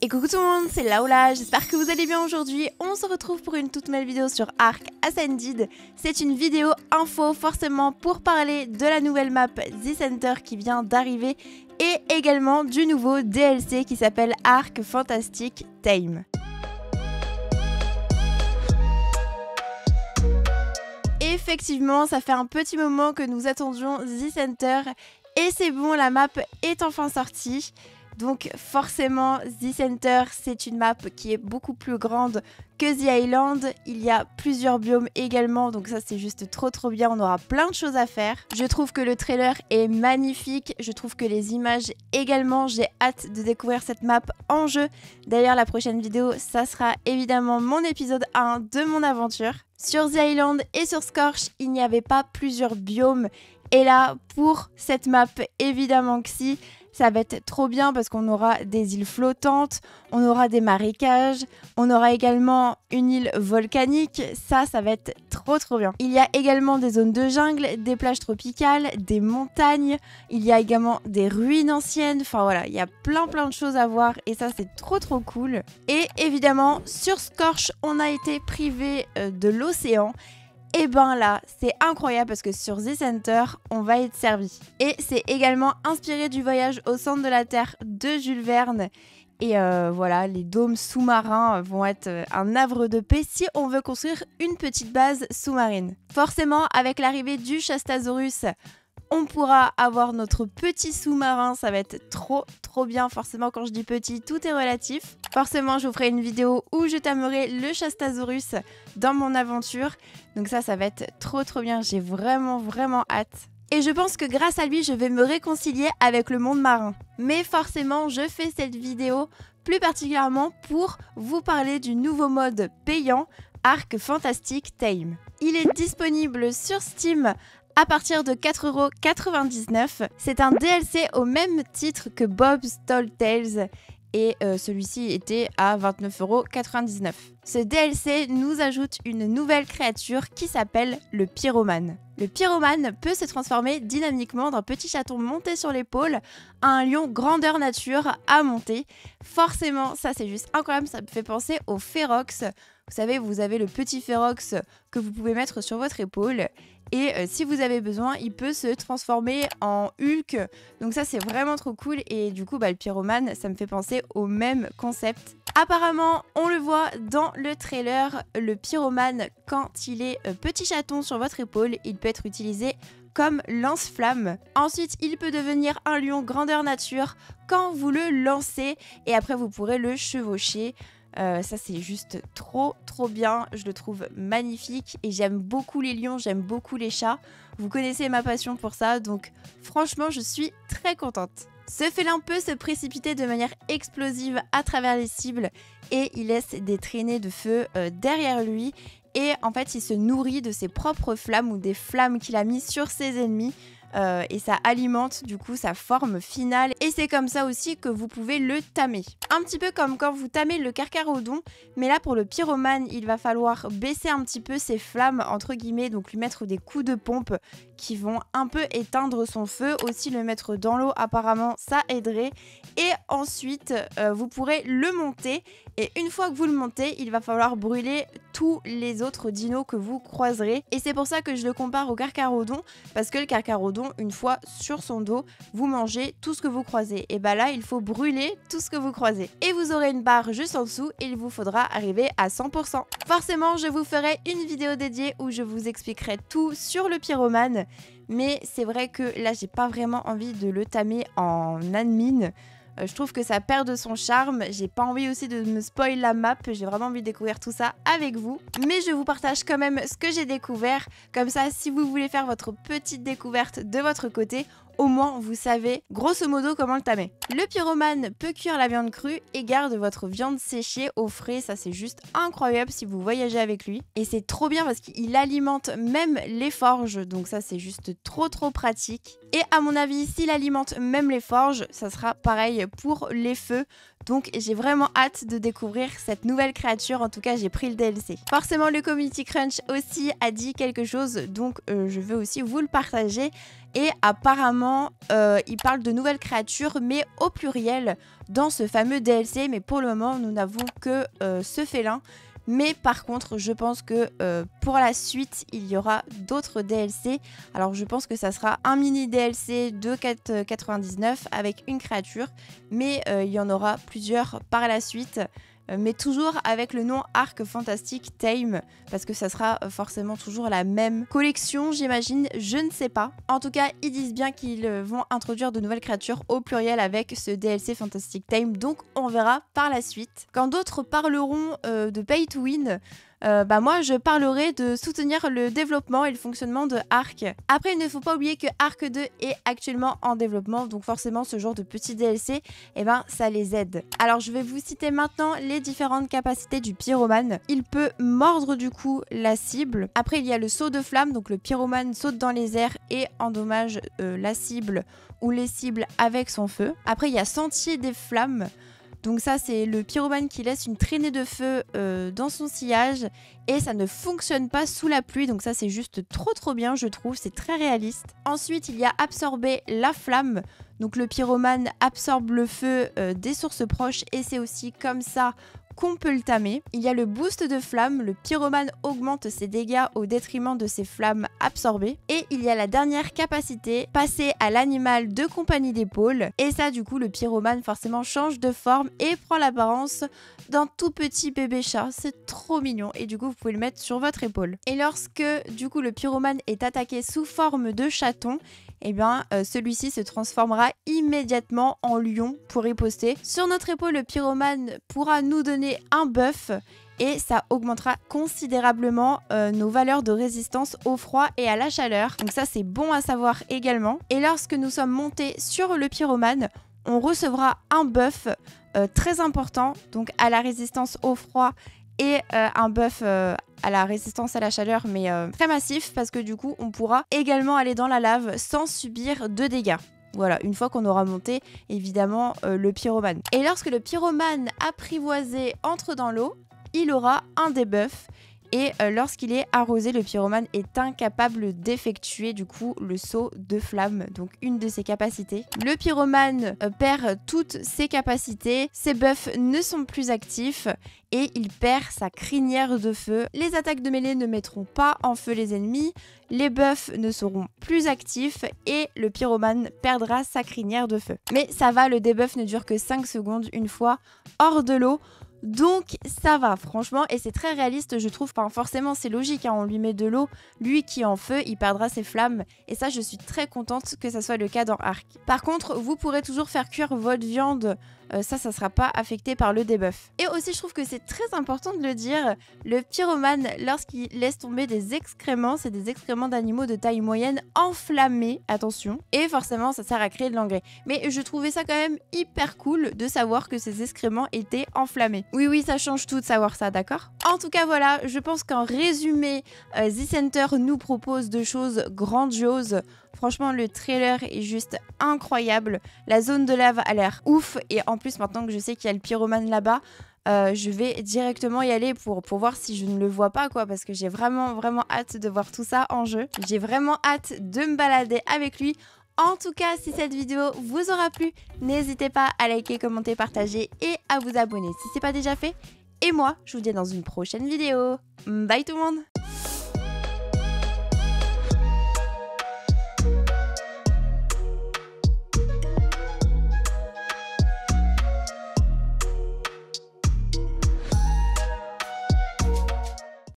Et coucou tout le monde, c'est Laola, j'espère que vous allez bien aujourd'hui. On se retrouve pour une toute nouvelle vidéo sur Arc Ascended. C'est une vidéo info forcément pour parler de la nouvelle map The Center qui vient d'arriver et également du nouveau DLC qui s'appelle Arc Fantastic Time. Effectivement, ça fait un petit moment que nous attendions The Center et c'est bon, la map est enfin sortie. Donc forcément, The Center, c'est une map qui est beaucoup plus grande que The Island. Il y a plusieurs biomes également, donc ça c'est juste trop trop bien, on aura plein de choses à faire. Je trouve que le trailer est magnifique, je trouve que les images également, j'ai hâte de découvrir cette map en jeu. D'ailleurs la prochaine vidéo, ça sera évidemment mon épisode 1 de mon aventure. Sur The Island et sur Scorch, il n'y avait pas plusieurs biomes, et là, pour cette map, évidemment que si. Ça va être trop bien parce qu'on aura des îles flottantes, on aura des marécages, on aura également une île volcanique. Ça, ça va être trop trop bien. Il y a également des zones de jungle, des plages tropicales, des montagnes. Il y a également des ruines anciennes. Enfin voilà, il y a plein plein de choses à voir et ça c'est trop trop cool. Et évidemment, sur Scorch, on a été privé euh, de l'océan et eh ben là, c'est incroyable parce que sur The Center, on va être servi. Et c'est également inspiré du voyage au centre de la Terre de Jules Verne. Et euh, voilà, les dômes sous-marins vont être euh, un havre de paix si on veut construire une petite base sous-marine. Forcément, avec l'arrivée du Chastasaurus on pourra avoir notre petit sous-marin, ça va être trop trop bien. Forcément, quand je dis petit, tout est relatif. Forcément, je vous ferai une vidéo où je tamerai le Chastasaurus dans mon aventure. Donc ça, ça va être trop trop bien. J'ai vraiment vraiment hâte. Et je pense que grâce à lui, je vais me réconcilier avec le monde marin. Mais forcément, je fais cette vidéo plus particulièrement pour vous parler du nouveau mode payant Arc Fantastic Time. Il est disponible sur Steam à partir de 4,99€. C'est un DLC au même titre que Bob's Tall Tales et euh, celui-ci était à 29,99€. Ce DLC nous ajoute une nouvelle créature qui s'appelle le pyromane. Le pyromane peut se transformer dynamiquement d'un petit chaton monté sur l'épaule à un lion grandeur nature à monter. Forcément, ça c'est juste incroyable, ça me fait penser au férox. Vous savez, vous avez le petit férox que vous pouvez mettre sur votre épaule. Et euh, si vous avez besoin, il peut se transformer en Hulk. Donc ça, c'est vraiment trop cool. Et du coup, bah, le pyromane, ça me fait penser au même concept. Apparemment, on le voit dans le trailer, le pyromane, quand il est euh, petit chaton sur votre épaule, il peut être utilisé comme lance-flamme. Ensuite, il peut devenir un lion grandeur nature quand vous le lancez et après vous pourrez le chevaucher. Euh, ça c'est juste trop trop bien, je le trouve magnifique et j'aime beaucoup les lions, j'aime beaucoup les chats. Vous connaissez ma passion pour ça, donc franchement je suis très contente. Ce félin peut se précipiter de manière explosive à travers les cibles et il laisse des traînées de feu euh, derrière lui et en fait il se nourrit de ses propres flammes ou des flammes qu'il a mis sur ses ennemis euh, et ça alimente du coup sa forme finale et c'est comme ça aussi que vous pouvez le tamer. Un petit peu comme quand vous tamez le carcarodon mais là pour le pyromane il va falloir baisser un petit peu ses flammes entre guillemets, donc lui mettre des coups de pompe qui vont un peu éteindre son feu, aussi le mettre dans l'eau apparemment ça aiderait et ensuite euh, vous pourrez le monter et une fois que vous le montez il va falloir brûler tous les autres dinos que vous croiserez et c'est pour ça que je le compare au carcarodon parce que le carcarodon une fois sur son dos, vous mangez tout ce que vous croisez. Et bah là, il faut brûler tout ce que vous croisez. Et vous aurez une barre juste en dessous et il vous faudra arriver à 100%. Forcément, je vous ferai une vidéo dédiée où je vous expliquerai tout sur le pyromane. Mais c'est vrai que là, j'ai pas vraiment envie de le tamer en admin. Euh, je trouve que ça perd de son charme. J'ai pas envie aussi de me spoiler la map. J'ai vraiment envie de découvrir tout ça avec vous. Mais je vous partage quand même ce que j'ai découvert. Comme ça, si vous voulez faire votre petite découverte de votre côté, au moins vous savez grosso modo comment le tamer. Le pyromane peut cuire la viande crue et garde votre viande séchée au frais, ça c'est juste incroyable si vous voyagez avec lui. Et c'est trop bien parce qu'il alimente même les forges, donc ça c'est juste trop trop pratique. Et à mon avis, s'il alimente même les forges, ça sera pareil pour les feux. Donc j'ai vraiment hâte de découvrir cette nouvelle créature, en tout cas j'ai pris le DLC. Forcément le Community Crunch aussi a dit quelque chose, donc euh, je veux aussi vous le partager. Et apparemment, euh, il parle de nouvelles créatures, mais au pluriel, dans ce fameux DLC. Mais pour le moment, nous n'avons que euh, ce félin mais par contre, je pense que euh, pour la suite, il y aura d'autres DLC. Alors je pense que ça sera un mini DLC de 4,99 euh, avec une créature, mais euh, il y en aura plusieurs par la suite. Euh, mais toujours avec le nom Arc Fantastic Time, parce que ça sera euh, forcément toujours la même collection, j'imagine, je ne sais pas. En tout cas, ils disent bien qu'ils euh, vont introduire de nouvelles créatures au pluriel avec ce DLC Fantastic Time, donc on verra par la suite. Quand d'autres parleront de Pay to Win, euh, bah, moi je parlerai de soutenir le développement et le fonctionnement de Arc. Après, il ne faut pas oublier que Arc 2 est actuellement en développement, donc forcément ce genre de petits DLC, eh ben ça les aide. Alors je vais vous citer maintenant les différentes capacités du pyromane. Il peut mordre du coup la cible. Après, il y a le saut de flamme, donc le pyromane saute dans les airs et endommage euh, la cible ou les cibles avec son feu. Après, il y a sentier des flammes. Donc ça, c'est le pyromane qui laisse une traînée de feu euh, dans son sillage et ça ne fonctionne pas sous la pluie. Donc ça, c'est juste trop trop bien, je trouve. C'est très réaliste. Ensuite, il y a absorber la flamme. Donc le pyromane absorbe le feu euh, des sources proches et c'est aussi comme ça qu'on peut le tamer. Il y a le boost de flamme, le pyromane augmente ses dégâts au détriment de ses flammes absorbées. Et il y a la dernière capacité, passer à l'animal de compagnie d'épaule. Et ça du coup le pyromane forcément change de forme et prend l'apparence d'un tout petit bébé chat. C'est trop mignon et du coup vous pouvez le mettre sur votre épaule. Et lorsque du coup le pyromane est attaqué sous forme de chaton, et eh bien euh, celui-ci se transformera immédiatement en lion pour riposter. Sur notre épaule, le pyromane pourra nous donner un buff et ça augmentera considérablement euh, nos valeurs de résistance au froid et à la chaleur. Donc ça c'est bon à savoir également. Et lorsque nous sommes montés sur le pyromane, on recevra un buff euh, très important donc à la résistance au froid et euh, un buff euh, à la résistance à la chaleur, mais euh, très massif parce que du coup, on pourra également aller dans la lave sans subir de dégâts. Voilà, une fois qu'on aura monté évidemment le pyromane. Et lorsque le pyromane apprivoisé entre dans l'eau, il aura un debuff et euh, lorsqu'il est arrosé, le pyromane est incapable d'effectuer du coup le saut de flamme, donc une de ses capacités. Le pyromane euh, perd toutes ses capacités, ses buffs ne sont plus actifs et il perd sa crinière de feu. Les attaques de mêlée ne mettront pas en feu les ennemis, les buffs ne seront plus actifs et le pyromane perdra sa crinière de feu. Mais ça va, le debuff ne dure que 5 secondes une fois hors de l'eau. Donc ça va, franchement, et c'est très réaliste, je trouve. forcément, c'est logique, hein, on lui met de l'eau. Lui qui est en feu, il perdra ses flammes. Et ça, je suis très contente que ça soit le cas dans Arc. Par contre, vous pourrez toujours faire cuire votre viande. Euh, ça, ça sera pas affecté par le debuff. Et aussi, je trouve que c'est très important de le dire, le pyromane, lorsqu'il laisse tomber des excréments, c'est des excréments d'animaux de taille moyenne enflammés, attention, et forcément, ça sert à créer de l'engrais. Mais je trouvais ça quand même hyper cool de savoir que ces excréments étaient enflammés. Oui, oui, ça change tout de savoir ça, d'accord En tout cas, voilà, je pense qu'en résumé, euh, The Center nous propose de choses grandioses. Franchement, le trailer est juste incroyable. La zone de lave a l'air ouf. Et en plus, maintenant que je sais qu'il y a le pyromane là-bas, euh, je vais directement y aller pour, pour voir si je ne le vois pas, quoi, parce que j'ai vraiment, vraiment hâte de voir tout ça en jeu. J'ai vraiment hâte de me balader avec lui. En tout cas, si cette vidéo vous aura plu, n'hésitez pas à liker, commenter, partager et à vous abonner si ce n'est pas déjà fait. Et moi, je vous dis dans une prochaine vidéo. Bye tout le monde